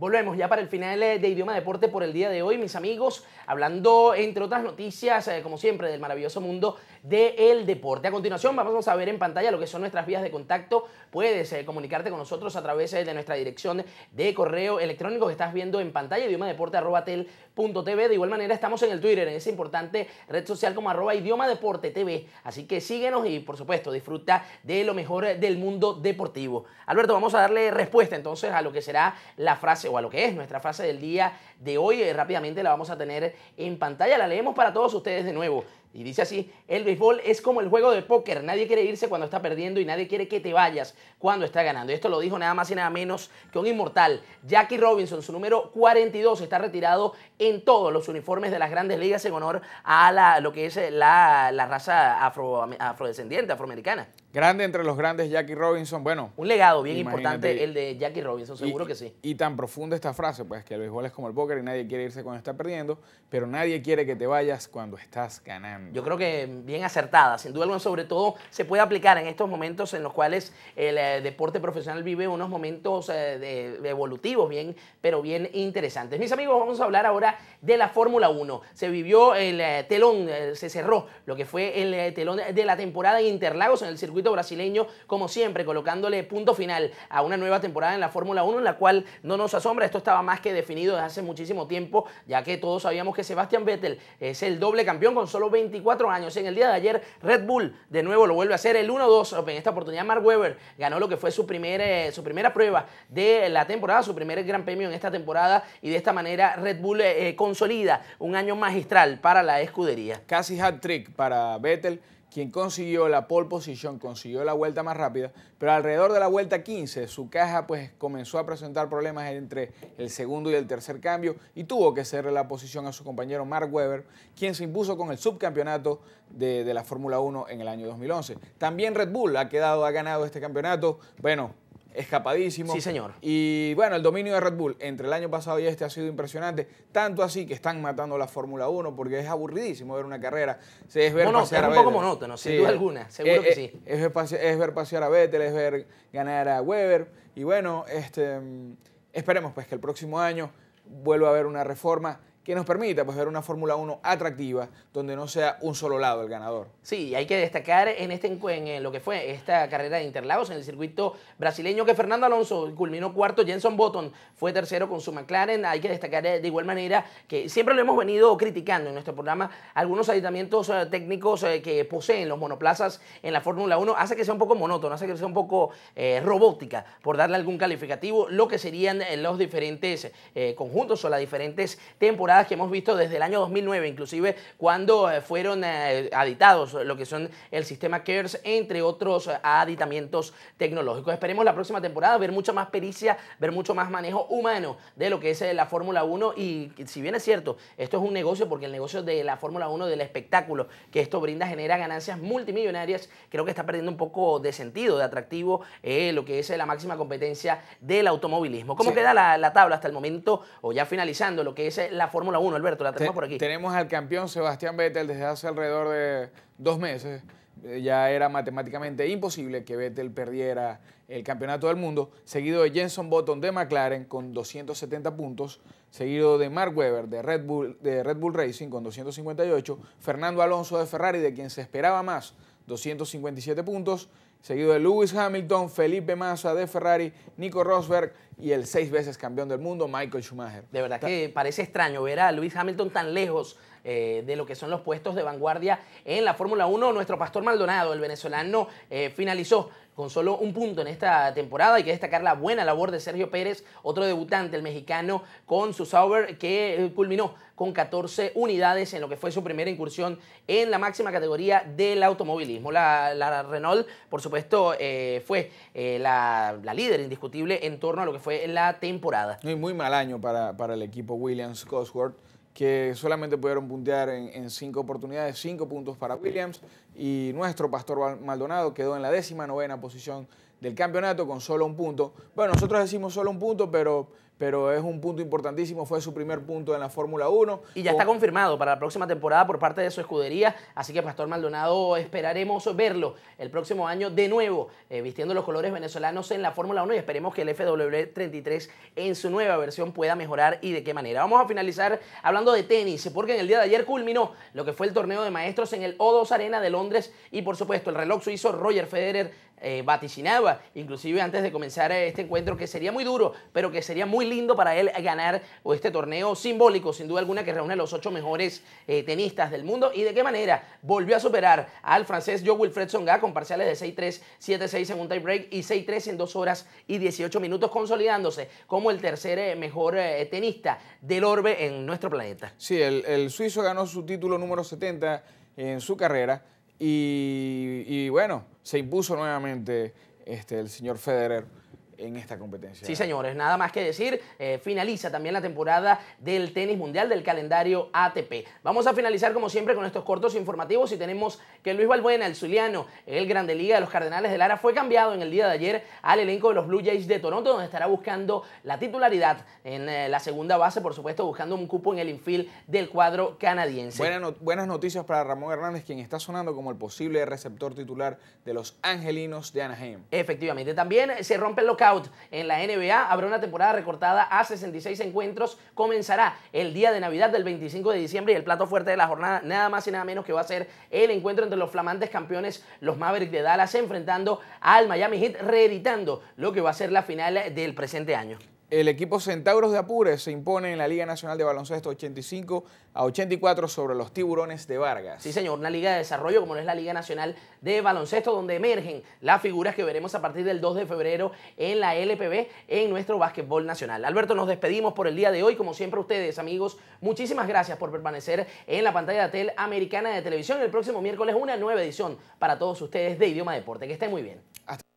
Volvemos ya para el final eh, de Idioma Deporte por el día de hoy, mis amigos, hablando entre otras noticias, eh, como siempre, del maravilloso mundo el deporte. A continuación vamos a ver en pantalla lo que son nuestras vías de contacto. Puedes eh, comunicarte con nosotros a través eh, de nuestra dirección de correo electrónico que estás viendo en pantalla, tv De igual manera estamos en el Twitter, en esa importante red social como arroba tv Así que síguenos y por supuesto disfruta de lo mejor del mundo deportivo. Alberto, vamos a darle respuesta entonces a lo que será la frase o a lo que es nuestra frase del día de hoy. Eh, rápidamente la vamos a tener en pantalla, la leemos para todos ustedes de nuevo. Y dice así, el béisbol es como el juego de póker, nadie quiere irse cuando está perdiendo y nadie quiere que te vayas cuando está ganando. esto lo dijo nada más y nada menos que un inmortal, Jackie Robinson, su número 42, está retirado en todos los uniformes de las grandes ligas en honor a la, lo que es la, raza afrodescendiente, afroamericana. Grande entre los grandes, Jackie Robinson. Bueno. Un legado bien importante el de Jackie Robinson, seguro que sí. Y tan profunda esta frase, pues que el béisbol es como el póker y nadie quiere irse cuando está perdiendo, pero nadie quiere que te vayas cuando estás ganando. Yo creo que bien acertada, sin duda alguna, sobre todo se puede aplicar en estos momentos en los cuales el eh, deporte profesional vive unos momentos eh, evolutivos, bien, pero bien interesantes. Mis amigos, vamos a hablar ahora de la Fórmula 1. Se vivió el eh, telón, se cerró lo que fue el telón de la temporada de Interlagos en el circuito brasileño, como siempre, colocándole punto final a una nueva temporada en la Fórmula 1, en la cual no nos asombra, esto estaba más que definido desde hace muchísimo tiempo, ya que todos sabíamos que Sebastian Vettel es el doble campeón con solo 24 años. En el día de ayer, Red Bull de nuevo lo vuelve a hacer el 1-2. En esta oportunidad, Mark Webber ganó lo que fue su, eh, su primera prueba de la temporada, su primer gran premio en esta temporada, y de esta manera Red Bull eh, eh, consolida un año magistral para la escudería. Casi hat trick para Vettel quien consiguió la pole position, consiguió la vuelta más rápida, pero alrededor de la vuelta 15 su caja pues comenzó a presentar problemas entre el segundo y el tercer cambio y tuvo que ceder la posición a su compañero Mark Webber, quien se impuso con el subcampeonato de, de la Fórmula 1 en el año 2011. También Red Bull ha quedado, ha ganado este campeonato, bueno, escapadísimo. Sí, señor. Y bueno, el dominio de Red Bull entre el año pasado y este ha sido impresionante, tanto así que están matando la Fórmula 1 porque es aburridísimo ver una carrera. es ver pasear poco sin duda alguna, seguro eh, que eh, sí. Es ver, pasear, a Vettel, es ver ganar a Weber y bueno, este mm, esperemos pues que el próximo año vuelva a haber una reforma que nos permita pues, ver una Fórmula 1 atractiva donde no sea un solo lado el ganador. Sí, hay que destacar en, este, en lo que fue esta carrera de Interlagos en el circuito brasileño que Fernando Alonso culminó cuarto, Jenson Button fue tercero con su McLaren. Hay que destacar eh, de igual manera que siempre lo hemos venido criticando en nuestro programa algunos aditamientos eh, técnicos eh, que poseen los monoplazas en la Fórmula 1 hace que sea un poco monótono, hace que sea un poco robótica, por darle algún calificativo, lo que serían los diferentes conjuntos o las diferentes temporadas que hemos visto desde el año 2009, inclusive cuando eh, fueron aditados eh, lo que son el sistema CARES, entre otros eh, aditamientos tecnológicos. Esperemos la próxima temporada ver mucha más pericia, ver mucho más manejo humano de lo que es la Fórmula 1 y si bien es cierto, esto es un negocio porque el negocio de la Fórmula 1, del espectáculo que esto brinda, genera ganancias multimillonarias, creo que está perdiendo un poco de sentido, de atractivo lo que es la máxima competencia del automovilismo. ¿Cómo queda la, la tabla hasta el momento o ya finalizando lo que es la Fórmula Fórmula 1, Alberto, la tenemos por aquí. Tenemos al campeón Sebastián Vettel desde hace alrededor de dos meses. Eh, ya era matemáticamente imposible que Vettel perdiera el campeonato del mundo, seguido de Jenson Button de McLaren con 270 puntos, seguido de Mark Webber de Red Bull, de Red Bull Racing con 258, Fernando Alonso de Ferrari, de quien se esperaba más, 257 puntos, seguido de Lewis Hamilton, Felipe Massa de Ferrari, Nico Rosberg y el seis veces campeón del mundo Michael Schumacher. De verdad que parece extraño ver a Luis Hamilton tan lejos eh, de lo que son los puestos de vanguardia en la Fórmula 1. Nuestro pastor Maldonado, el venezolano, eh, finalizó con solo un punto en esta temporada. Hay que destacar la buena labor de Sergio Pérez, otro debutante, el mexicano, con su Sauber, que eh, culminó con 14 unidades en lo que fue su primera incursión en la máxima categoría del automovilismo. La, Renault, por supuesto, fue la líder indiscutible en torno a lo que fue la temporada. muy mal año para, para el equipo Williams Cosworth que solamente pudieron puntear en, en, cinco oportunidades, cinco puntos para Williams y nuestro Pastor Maldonado quedó en la décima novena posición del campeonato con solo un punto. Bueno, nosotros decimos solo un punto, pero, pero es un punto importantísimo, fue su primer punto en la Fórmula 1. Y ya está confirmado para la próxima temporada por parte de su escudería, así que Pastor Maldonado esperaremos verlo el próximo año de nuevo, eh, vistiendo los colores venezolanos en la Fórmula 1 y esperemos que el FW33 en su nueva versión pueda mejorar y de qué manera. Vamos a finalizar hablando de tenis, porque en el día de ayer culminó lo que fue el torneo de maestros en el O2 Arena de Londres y por supuesto el reloj suizo Roger Federer eh, vaticinaba, inclusive antes de comenzar eh, este encuentro, que sería muy duro, pero que sería muy lindo para él ganar este torneo simbólico, sin duda alguna, que reúne a los ocho mejores eh, tenistas del mundo. ¿Y de qué manera? Volvió a superar al francés Joe Wilfred Songa con parciales de 6-3, 7-6 en un break y 6-3 en 2 horas y 18 minutos, consolidándose como el tercer mejor tenista del orbe en nuestro planeta. Sí, el, suizo ganó su título número 70 en su carrera. Y, y, bueno, se impuso nuevamente este, el señor Federer en esta competencia. Sí, señores, nada más que decir, eh, finaliza también la temporada del tenis mundial del calendario ATP. Vamos a finalizar como siempre con estos cortos informativos y tenemos que Luis Balbuena, el Zuliano, el Grande Liga de los Cardenales de Lara, fue cambiado en el día de ayer al elenco de los Blue Jays de Toronto, donde estará buscando la titularidad en eh, la segunda base, por supuesto, buscando un cupo en el infil del cuadro canadiense. buenas noticias para Ramón Hernández, quien está sonando como el posible receptor titular de los Angelinos de Anaheim. Efectivamente, también se rompe el local en la NBA. Habrá una temporada recortada a 66 encuentros. Comenzará el día de Navidad del 25 de diciembre y el plato fuerte de la jornada, nada más y nada menos que va a ser el encuentro entre los flamantes campeones, los Mavericks de Dallas, enfrentando al Miami Heat, reeditando lo que va a ser la final del presente año. El equipo Centauros de Apure se impone en la Liga Nacional de Baloncesto 85 a 84 sobre los Tiburones de Vargas. Sí, señor, una liga de desarrollo como lo es la Liga Nacional de Baloncesto, donde emergen las figuras que veremos a partir del 2 de febrero en la LPB en nuestro básquetbol nacional. Alberto, nos despedimos por el día de hoy. Como siempre, ustedes, amigos, muchísimas gracias por permanecer en la pantalla de Tel Americana de Televisión. El próximo miércoles, una nueva edición para todos ustedes de Idioma Deporte. Que estén muy bien. Hasta